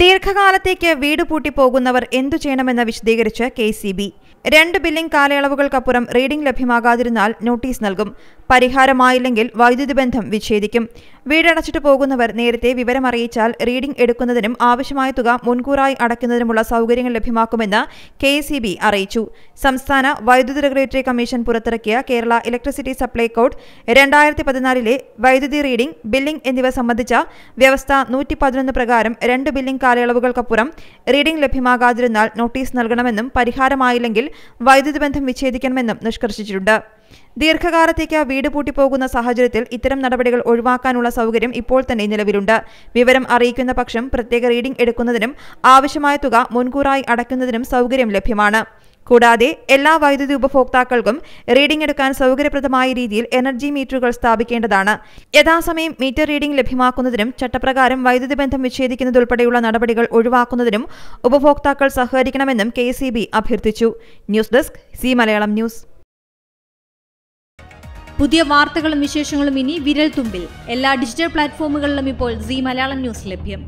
ദീർഘകാലത്തേക്ക് വീട് പൂട്ടിപ്പോകുന്നവർ എന്തു ചെയ്യണമെന്ന് വിശദീകരിച്ച് കെ സി ബി രണ്ട് ബില്ലിംഗ് കാലയളവുകൾക്കപ്പുറം റീഡിംഗ് ലഭ്യമാകാതിരുന്നാൽ നോട്ടീസ് നൽകും പരിഹാരമായില്ലെങ്കിൽ വൈദ്യുതി ബന്ധം വിച്ഛേദിക്കും വീടടച്ചിട്ട് പോകുന്നവർ നേരത്തെ വിവരമറിയിച്ചാൽ റീഡിംഗ് എടുക്കുന്നതിനും ആവശ്യമായ തുക മുൻകൂറായി അടയ്ക്കുന്നതിനുമുള്ള സൗകര്യങ്ങൾ ലഭ്യമാക്കുമെന്ന് കെ അറിയിച്ചു സംസ്ഥാന വൈദ്യുതി റെഗുലേറ്ററി കമ്മീഷൻ പുറത്തിറക്കിയ കേരള ഇലക്ട്രിസിറ്റി സപ്ലൈ കോഡ് രണ്ടായിരത്തി പതിനാലിലെ വൈദ്യുതി റീഡിംഗ് ബില്ലിംഗ് എന്നിവ സംബന്ധിച്ച വ്യവസ്ഥ നൂറ്റി പതിനൊന്ന് പ്രകാരം രണ്ട് ബില്ലിംഗ് കാലയളവുകൾക്കപ്പുറം റീഡിംഗ് ലഭ്യമാകാതിരുന്നാൽ നോട്ടീസ് നൽകണമെന്നും പരിഹാരമായില്ലെങ്കിൽ വൈദ്യുതി ബന്ധം വിച്ഛേദിക്കണമെന്നും നിഷ്കർഷിച്ചിട്ടുണ്ട് ദീർഘകാലത്തേക്ക് വീട് പൂട്ടിപ്പോകുന്ന സാഹചര്യത്തിൽ ഇത്തരം നടപടികൾ ഒഴിവാക്കാനുള്ള സൗകര്യം ഇപ്പോൾ തന്നെ നിലവിലുണ്ട് വിവരം അറിയിക്കുന്ന പക്ഷം പ്രത്യേക റീഡിംഗ് എടുക്കുന്നതിനും ആവശ്യമായ തുക മുൻകൂറായി അടയ്ക്കുന്നതിനും സൗകര്യം ലഭ്യമാണ് കൂടാതെ എല്ലാ വൈദ്യുതി ഉപഭോക്താക്കൾക്കും റീഡിംഗ് എടുക്കാൻ സൗകര്യപ്രദമായ രീതിയിൽ എനർജി മീറ്ററുകൾ സ്ഥാപിക്കേണ്ടതാണ് യഥാസമയം മീറ്റർ റീഡിംഗ് ലഭ്യമാക്കുന്നതിനും ചട്ടപ്രകാരം വൈദ്യുതി ബന്ധം വിച്ഛേദിക്കുന്നതുൾപ്പെടെയുള്ള നടപടികൾ ഒഴിവാക്കുന്നതിനും ഉപഭോക്താക്കൾ സഹകരിക്കണമെന്നും കെ അഭ്യർത്ഥിച്ചു news desk C Malayalam news പുതിയ വാർത്തകളും വിശേഷങ്ങളും ഇനി വിരൽ തുമ്പിൽ എല്ലാ ഡിജിറ്റൽ പ്ലാറ്റ്ഫോമുകളിലും ഇപ്പോൾ സി മലയാളം ന്യൂസ് ലഭ്യം